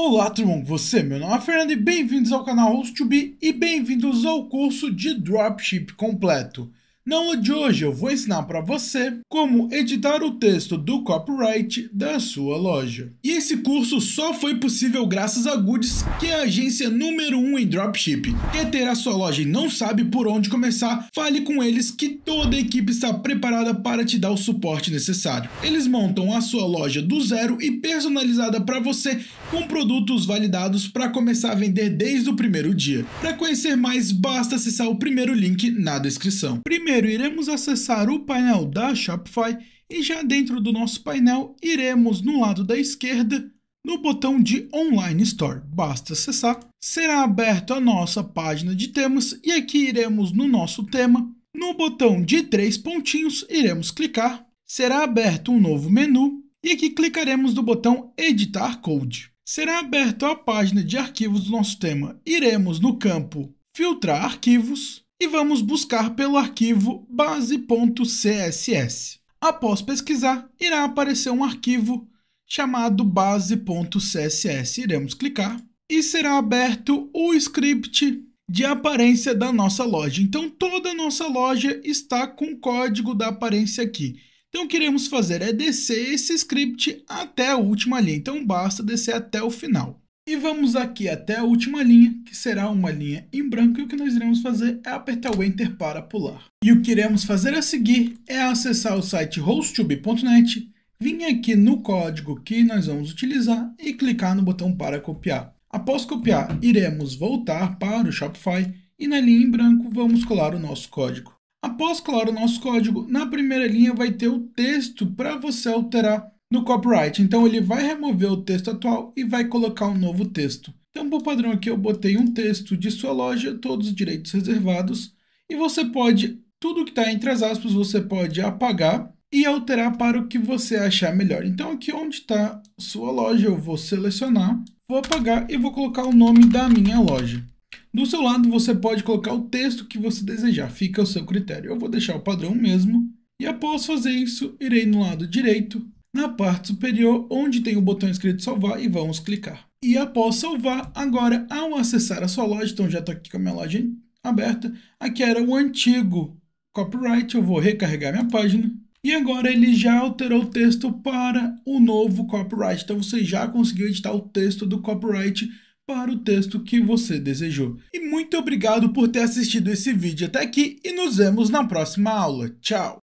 Olá, turma, você? Meu nome é Fernando e bem-vindos ao canal Host2B e bem-vindos ao curso de Dropship completo. No aula de hoje eu vou ensinar para você como editar o texto do copyright da sua loja. E esse curso só foi possível graças a Goods, que é a agência número 1 um em dropship. Quer ter a sua loja e não sabe por onde começar? Fale com eles que toda a equipe está preparada para te dar o suporte necessário. Eles montam a sua loja do zero e personalizada para você com produtos validados para começar a vender desde o primeiro dia. Para conhecer mais, basta acessar o primeiro link na descrição. Primeiro Primeiro, iremos acessar o painel da Shopify e já dentro do nosso painel, iremos no lado da esquerda, no botão de Online Store, basta acessar. Será aberta a nossa página de temas e aqui iremos no nosso tema. No botão de três pontinhos, iremos clicar. Será aberto um novo menu e aqui clicaremos no botão Editar Code. Será aberta a página de arquivos do nosso tema. Iremos no campo Filtrar Arquivos e vamos buscar pelo arquivo base.css. Após pesquisar, irá aparecer um arquivo chamado base.css. Iremos clicar e será aberto o script de aparência da nossa loja. Então, toda a nossa loja está com o código da aparência aqui. Então, o que iremos fazer é descer esse script até a última linha. Então, basta descer até o final. E vamos aqui até a última linha, que será uma linha em branco, e o que nós iremos fazer é apertar o Enter para pular. E o que iremos fazer a seguir é acessar o site hosttube.net, vir aqui no código que nós vamos utilizar e clicar no botão para copiar. Após copiar, iremos voltar para o Shopify e na linha em branco vamos colar o nosso código. Após colar o nosso código, na primeira linha vai ter o texto para você alterar no copyright. Então ele vai remover o texto atual e vai colocar um novo texto. Então, por padrão aqui, eu botei um texto de sua loja, todos os direitos reservados. E você pode, tudo que está entre as aspas, você pode apagar e alterar para o que você achar melhor. Então, aqui onde está sua loja, eu vou selecionar, vou apagar e vou colocar o nome da minha loja. Do seu lado, você pode colocar o texto que você desejar, fica ao seu critério. Eu vou deixar o padrão mesmo. E após fazer isso, irei no lado direito, na parte superior onde tem o botão escrito salvar e vamos clicar. E após salvar, agora ao acessar a sua loja, então já estou tá aqui com a minha loja aberta, aqui era o antigo copyright, eu vou recarregar minha página. E agora ele já alterou o texto para o novo copyright, então você já conseguiu editar o texto do copyright para o texto que você desejou. E muito obrigado por ter assistido esse vídeo até aqui e nos vemos na próxima aula. Tchau!